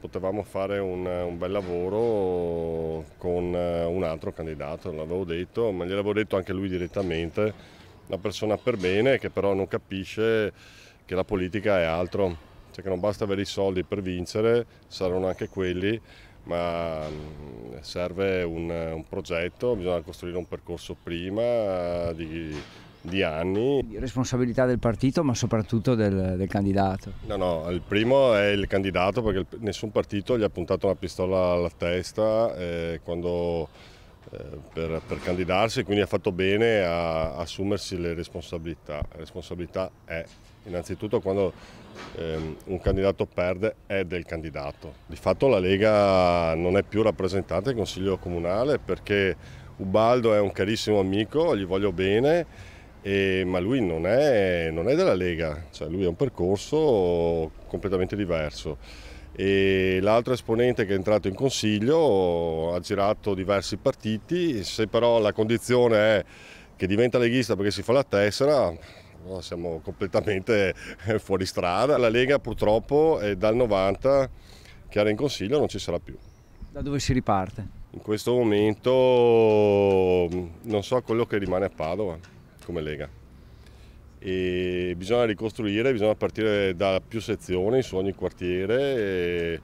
Potevamo fare un, un bel lavoro con eh, un altro candidato, l'avevo detto, ma gliel'avevo detto anche lui direttamente, una persona per bene che però non capisce che la politica è altro, cioè che non basta avere i soldi per vincere, saranno anche quelli, ma mm, serve un, un progetto, bisogna costruire un percorso prima di di anni. Responsabilità del partito ma soprattutto del, del, candidato? No, no, il primo è il candidato perché nessun partito gli ha puntato una pistola alla testa eh, quando, eh, per, per, candidarsi, quindi ha fatto bene a, a assumersi le responsabilità. La responsabilità è innanzitutto quando eh, un candidato perde è del candidato. Di fatto la Lega non è più rappresentata al Consiglio Comunale perché Ubaldo è un carissimo amico, gli voglio bene e, ma lui non è, non è della Lega, cioè lui è un percorso completamente diverso. E l'altro esponente che è entrato in consiglio ha girato diversi partiti, se però la condizione è che diventa leghista perché si fa la tessera, no, siamo completamente fuori strada. La Lega purtroppo è dal 90 che era in consiglio non ci sarà più. Da dove si riparte? In questo momento non so quello che rimane a Padova come Lega. E bisogna ricostruire, bisogna partire da più sezioni su ogni quartiere e,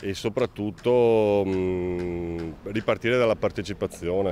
e soprattutto mh, mm, ripartire dalla partecipazione.